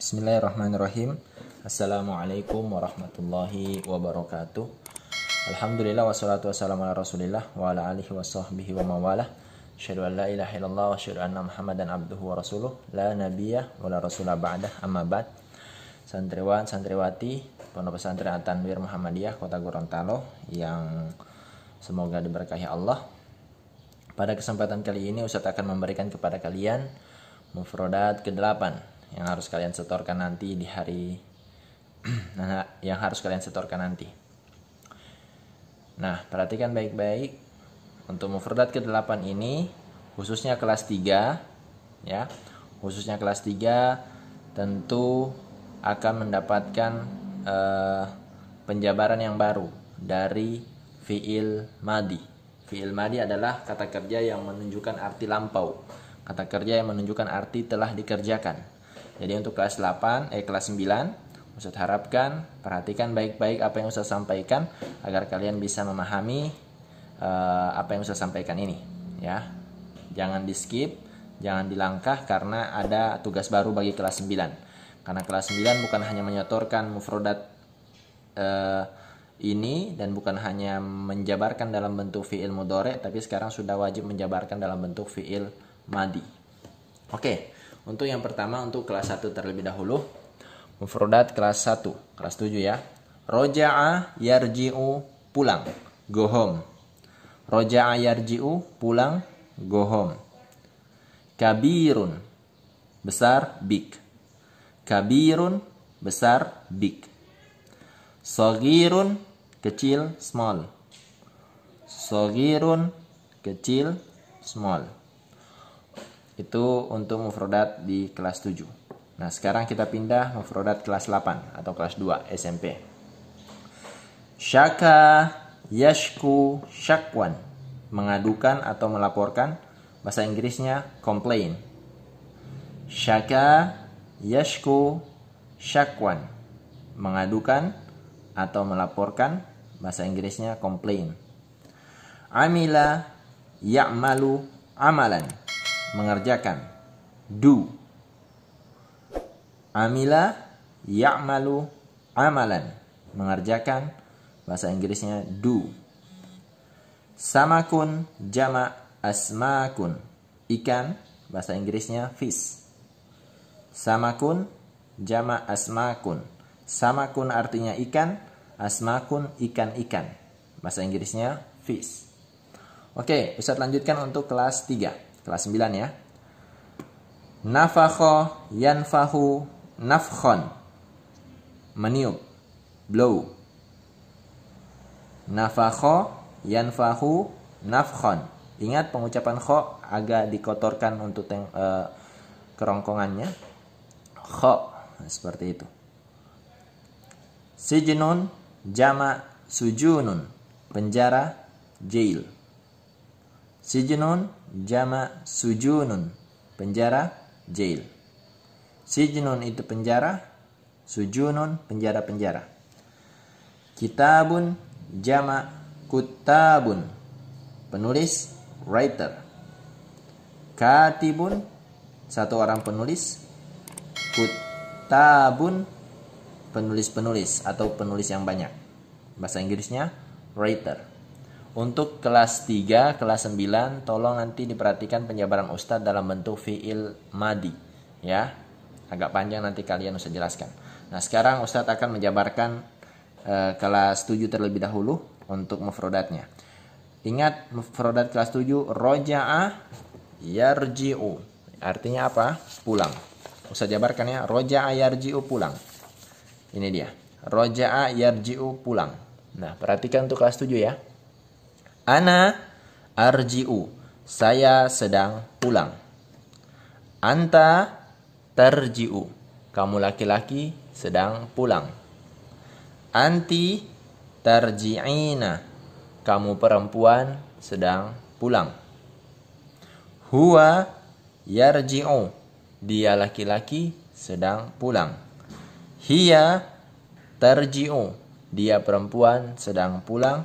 Bismillahirrahmanirrahim. Assalamualaikum warahmatullahi wabarakatuh. Alhamdulillah wassalatu wassalamu ala Rasulillah wa ala alihi wa sahbihi wa mawalah. Asyhadu an la ilaha illallah wa asyhadu anna Muhammadan abduhu wa rasuluh. La nabiya wa la rasulah ba'dah amma ba'd. Santriwan, santriwati Pondok Pesantren Atanwir Muhammadiyah Kota Gorontalo yang semoga diberkahi Allah. Pada kesempatan kali ini Ustadz akan memberikan kepada kalian mufrodat ke-8 yang harus kalian setorkan nanti di hari nah yang harus kalian setorkan nanti. Nah, perhatikan baik-baik untuk mufradat ke-8 ini khususnya kelas 3 ya. Khususnya kelas 3 tentu akan mendapatkan eh, penjabaran yang baru dari fiil madi. Fiil madi adalah kata kerja yang menunjukkan arti lampau. Kata kerja yang menunjukkan arti telah dikerjakan jadi untuk kelas 8, eh kelas 9, Ustadz harapkan perhatikan baik-baik apa yang Ustadz sampaikan agar kalian bisa memahami uh, apa yang Ustadz sampaikan ini ya. Jangan di skip, jangan dilangkah karena ada tugas baru bagi kelas 9. Karena kelas 9 bukan hanya menyotorkan mufrodat uh, ini dan bukan hanya menjabarkan dalam bentuk fiil mudore tapi sekarang sudah wajib menjabarkan dalam bentuk fiil madi. Oke. Okay. Untuk yang pertama untuk kelas 1 terlebih dahulu. Mufrodat kelas 1, kelas 7 ya. Roja'a yarji'u pulang, go home. Roja'a yarji'u pulang, go home. Kabirun besar big. Kabirun besar big. Sogirun kecil small. Sogirun kecil small. Itu untuk mufrodat di kelas 7. Nah, sekarang kita pindah mufrodat kelas 8 atau kelas 2 SMP. Syaka yashku syakwan mengadukan atau melaporkan bahasa Inggrisnya complain. Syaka yashku syakwan mengadukan atau melaporkan bahasa Inggrisnya complain amila ya'malu amalan mengerjakan do amila ya'malu amalan mengerjakan bahasa Inggrisnya do samakun jama asmakun ikan bahasa Inggrisnya fish samakun jama asmakun samakun artinya ikan asmakun ikan-ikan bahasa Inggrisnya fish oke Ustadz lanjutkan untuk kelas 3 Kelas 9 ya. Nafakho yanfahu nafkhon. Meniup. Blow. Nafakho yanfahu nafkhon. Ingat pengucapan kho agak dikotorkan untuk teng, e, kerongkongannya. Kho seperti itu. Sijinun jama sujunun penjara jail. Sijnun jama sujunun. Penjara, jail. Sijnun itu penjara, sujunun penjara-penjara. Kitabun jama kutabun. Penulis, writer. Katibun satu orang penulis. Kutabun penulis-penulis atau penulis yang banyak. Bahasa Inggrisnya writer. Untuk kelas 3, kelas 9, tolong nanti diperhatikan penjabaran Ustadz dalam bentuk fi'il madi. Ya, agak panjang nanti kalian usah jelaskan. Nah, sekarang Ustadz akan menjabarkan e, kelas 7 terlebih dahulu untuk mufrodatnya. Ingat, mufrodat kelas 7, roja'a yarji'u. Artinya apa? Pulang. Usah jabarkan ya, roja'a yarji'u pulang. Ini dia, roja'a yarji'u pulang. Nah, perhatikan untuk kelas 7 ya. Ana arji'u. Saya sedang pulang. Anta tarji'u. Kamu laki-laki sedang pulang. Anti tarji'ina. Kamu perempuan sedang pulang. Hua yarji'u. Dia laki-laki sedang pulang. Hia tarji'u. Dia perempuan sedang pulang.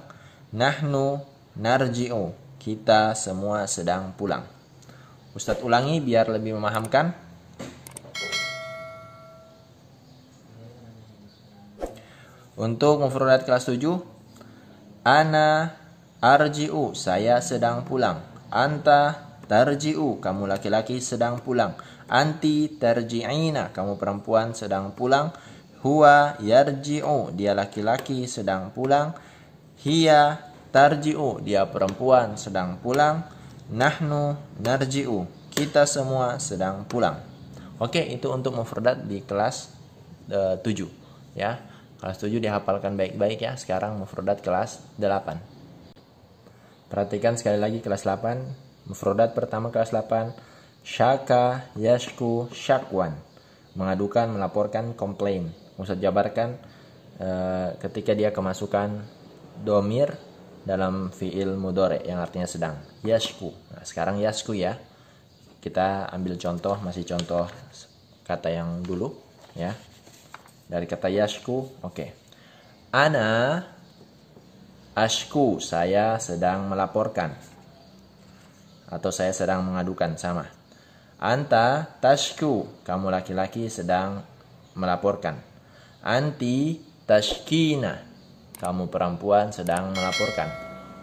Nahnu Narji'u, kita semua sedang pulang. Ustadz ulangi biar lebih memahamkan. Untuk mufradat kelas 7, ana arji'u, saya sedang pulang. Anta tarji'u, kamu laki-laki sedang pulang. Anti tarji'ina, kamu perempuan sedang pulang. Hua yarji'u, dia laki-laki sedang pulang. Hia tarji'u dia perempuan sedang pulang nahnu narji'u kita semua sedang pulang oke itu untuk mufradat di kelas e, 7 ya kelas 7 dihafalkan baik-baik ya sekarang mufradat kelas 8 perhatikan sekali lagi kelas 8 mufradat pertama kelas 8 syaka yashku syakwan mengadukan melaporkan komplain Ustaz jabarkan e, ketika dia kemasukan domir dalam fiil mudore yang artinya sedang. Yasku. Nah, sekarang yasku ya. Kita ambil contoh masih contoh kata yang dulu ya. Dari kata yasku, oke. Okay. Ana ashku, saya sedang melaporkan. Atau saya sedang mengadukan sama. Anta tasku kamu laki-laki sedang melaporkan. Anti tashkina, kamu perempuan sedang melaporkan.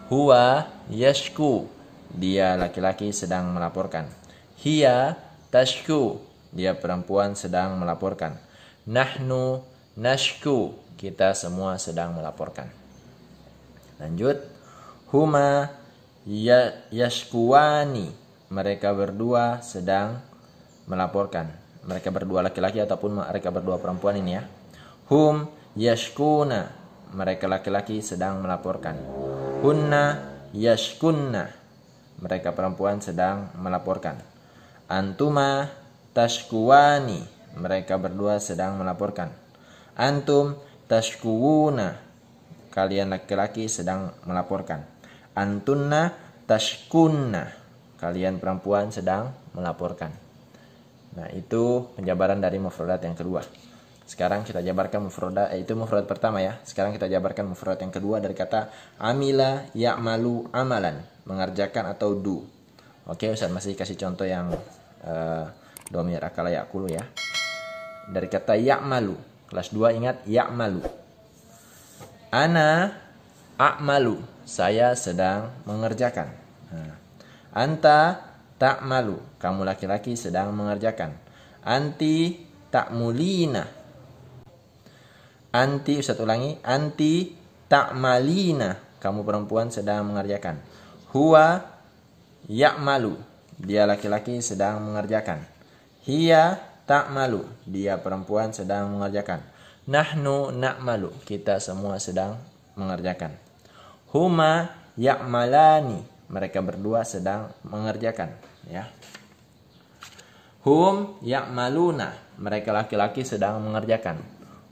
Hua yashku. Dia laki-laki sedang melaporkan. Hia tashku. Dia perempuan sedang melaporkan. Nahnu nashku. Kita semua sedang melaporkan. Lanjut. Huma yashkuani, yashkuwani. Mereka berdua sedang melaporkan. Mereka berdua laki-laki ataupun mereka berdua perempuan ini ya. Hum yashkuna mereka laki-laki sedang melaporkan. Hunna yashkunna, mereka perempuan sedang melaporkan. Antuma tashkuwani, mereka berdua sedang melaporkan. Antum tashkuwuna, kalian laki-laki sedang melaporkan. Antunna tashkunna, kalian perempuan sedang melaporkan. Nah, itu penjabaran dari mufradat yang kedua. Sekarang kita jabarkan mufroda, eh, itu mufrad pertama ya. Sekarang kita jabarkan mufrad yang kedua dari kata amila ya'malu amalan, mengerjakan atau do. Oke, Ustaz masih kasih contoh yang uh, eh, dominir akala yakulu ya. Dari kata ya'malu, kelas 2 ingat ya'malu. Ana a'malu, saya sedang mengerjakan. Nah, anta tak malu, kamu laki-laki sedang mengerjakan. Anti tak mulina, anti Ustaz ulangi anti ta'malina kamu perempuan sedang mengerjakan huwa malu, dia laki-laki sedang mengerjakan Hia tak malu, dia perempuan sedang mengerjakan nahnu nak malu, kita semua sedang mengerjakan huma malani, mereka berdua sedang mengerjakan ya hum ya'maluna mereka laki-laki sedang mengerjakan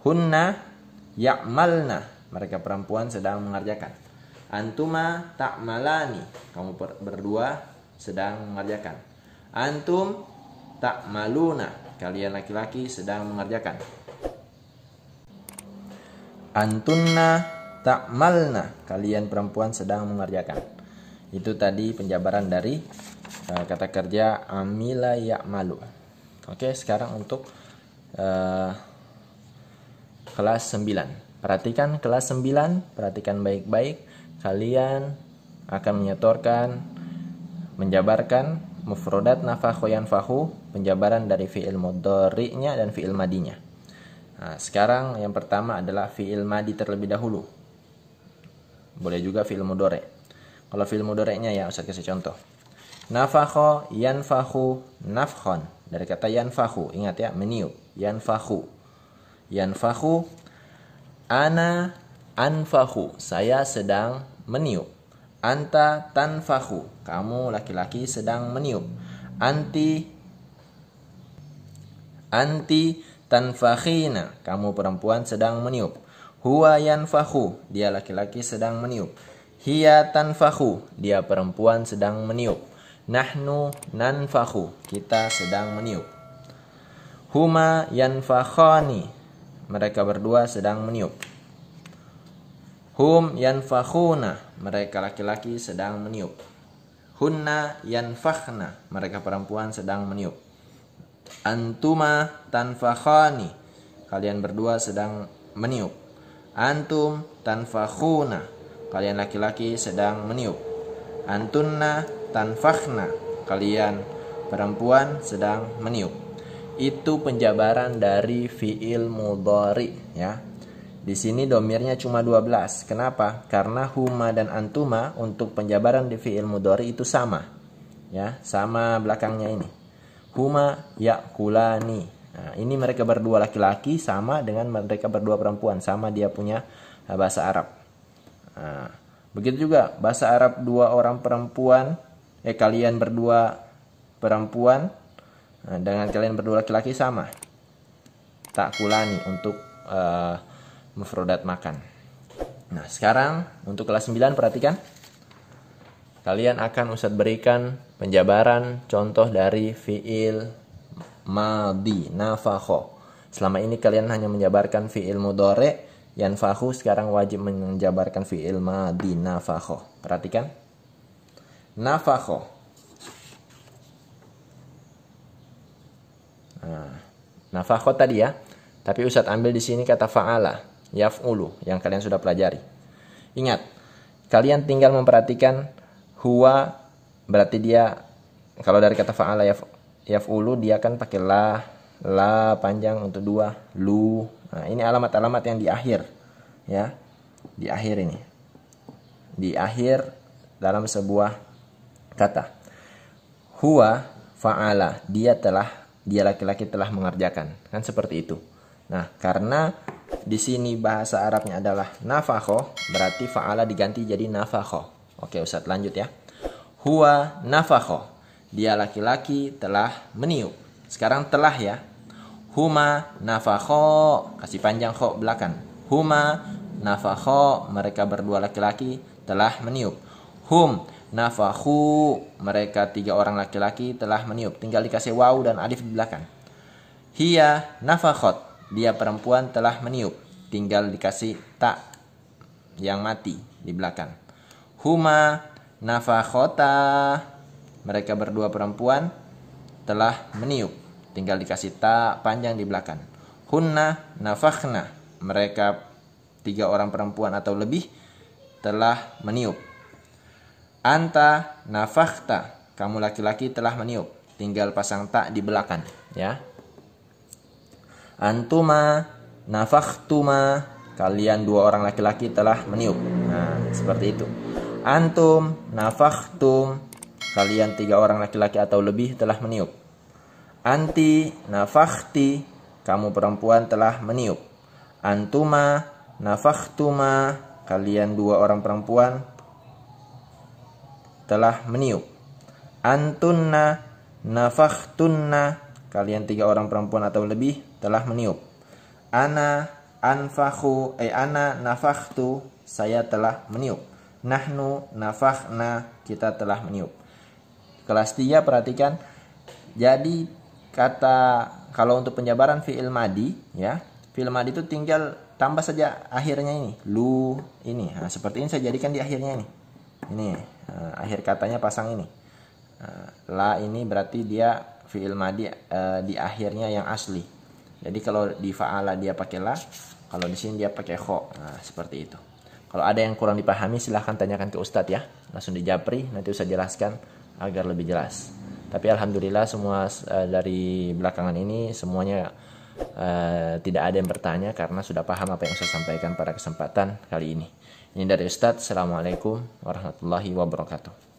hunna Ya'malna. Mereka perempuan sedang mengerjakan. Antuma ta'malani. Kamu berdua sedang mengerjakan. Antum ta'maluna. Kalian laki-laki sedang mengerjakan. Antunna ta'malna. Kalian perempuan sedang mengerjakan. Itu tadi penjabaran dari eh, kata kerja amila ya'malu. Oke, sekarang untuk uh, kelas 9. Perhatikan kelas 9, perhatikan baik-baik. Kalian akan menyetorkan, menjabarkan mufrodat nafakhu fahu, penjabaran dari fi'il mudhari'nya dan fi'il madinya. Nah, sekarang yang pertama adalah fi'il madi terlebih dahulu. Boleh juga fi'il mudhari'. Kalau fi'il mudhari'nya ya Ustaz kasih contoh. Nafakho yanfahu nafkhon. Dari kata yanfahu, ingat ya, meniup. Yanfahu yanfahu ana anfahu saya sedang meniup anta tanfahu kamu laki-laki sedang meniup anti anti tanfahina kamu perempuan sedang meniup huwa yanfahu dia laki-laki sedang meniup hiya tanfahu dia perempuan sedang meniup nahnu nanfahu kita sedang meniup huma yanfakhani mereka berdua sedang meniup. Hum yanfakhuna, mereka laki-laki sedang meniup. Hunna yanfakhna, mereka perempuan sedang meniup. Antuma tanfakhani, kalian berdua sedang meniup. Antum tanfakhuna, kalian laki-laki sedang meniup. Antunna tanfakhna, kalian perempuan sedang meniup itu penjabaran dari fiil mudhari ya. Di sini domirnya cuma 12. Kenapa? Karena huma dan antuma untuk penjabaran di fiil mudhari itu sama. Ya, sama belakangnya ini. Huma yakulani. Nah, ini mereka berdua laki-laki sama dengan mereka berdua perempuan, sama dia punya bahasa Arab. Nah, begitu juga bahasa Arab dua orang perempuan, eh kalian berdua perempuan Nah, dengan kalian berdua laki-laki sama. Tak kulani untuk uh, mufrodat makan. Nah, sekarang untuk kelas 9 perhatikan. Kalian akan Ustadz berikan penjabaran contoh dari fi'il madi nafakho. Selama ini kalian hanya menjabarkan fi'il mudore, fahu sekarang wajib menjabarkan fi'il madi nafakho. Perhatikan. Nafakho Ah. Nah, fakot tadi ya. Tapi Ustadz ambil di sini kata fa'ala, yaf'ulu, yang kalian sudah pelajari. Ingat, kalian tinggal memperhatikan huwa berarti dia kalau dari kata fa'ala yaf, yaf'ulu dia kan pakai la, la panjang untuk dua, lu. Nah, ini alamat-alamat yang di akhir ya. Di akhir ini. Di akhir dalam sebuah kata. Huwa fa'ala, dia telah dia laki-laki telah mengerjakan. Kan seperti itu. Nah, karena di sini bahasa Arabnya adalah nafakho, berarti fa'ala diganti jadi nafakho. Oke, Ustadz lanjut ya. Huwa nafakho. Dia laki-laki telah meniup. Sekarang telah ya. Huma nafakho. Kasih panjang kok belakang. Huma nafakho. Mereka berdua laki-laki telah meniup. Hum Nafahu mereka tiga orang laki-laki telah meniup. Tinggal dikasih wau dan alif di belakang. Hia nafahot Dia perempuan telah meniup. Tinggal dikasih tak yang mati di belakang. Huma nafahota Mereka berdua perempuan telah meniup. Tinggal dikasih tak panjang di belakang. Hunna nafahna Mereka tiga orang perempuan atau lebih telah meniup Anta nafakhta. Kamu laki-laki telah meniup. Tinggal pasang tak di belakang, ya. Antuma nafakhtuma. Kalian dua orang laki-laki telah meniup. Nah, seperti itu. Antum nafakhtum. Kalian tiga orang laki-laki atau lebih telah meniup. Anti nafakhti. Kamu perempuan telah meniup. Antuma nafaktuma kalian dua orang perempuan telah meniup. Antunna, nafakhtunna, kalian tiga orang perempuan atau lebih telah meniup. Ana, anfahu, eh ana nafakhtu, saya telah meniup. Nahnu, nafakhna, kita telah meniup. Kelas 3 perhatikan. Jadi kata kalau untuk penjabaran fi'il madi ya, fi'il madi itu tinggal tambah saja akhirnya ini lu ini nah, seperti ini saya jadikan di akhirnya ini ini uh, akhir katanya pasang ini uh, la ini berarti dia fiil madi uh, di akhirnya yang asli jadi kalau di faala dia pakai la kalau di sini dia pakai kho uh, seperti itu kalau ada yang kurang dipahami silahkan tanyakan ke ustadz ya langsung di japri nanti usah jelaskan agar lebih jelas tapi alhamdulillah semua uh, dari belakangan ini semuanya uh, tidak ada yang bertanya karena sudah paham apa yang saya sampaikan pada kesempatan kali ini ini dari Ustadz. Assalamualaikum warahmatullahi wabarakatuh.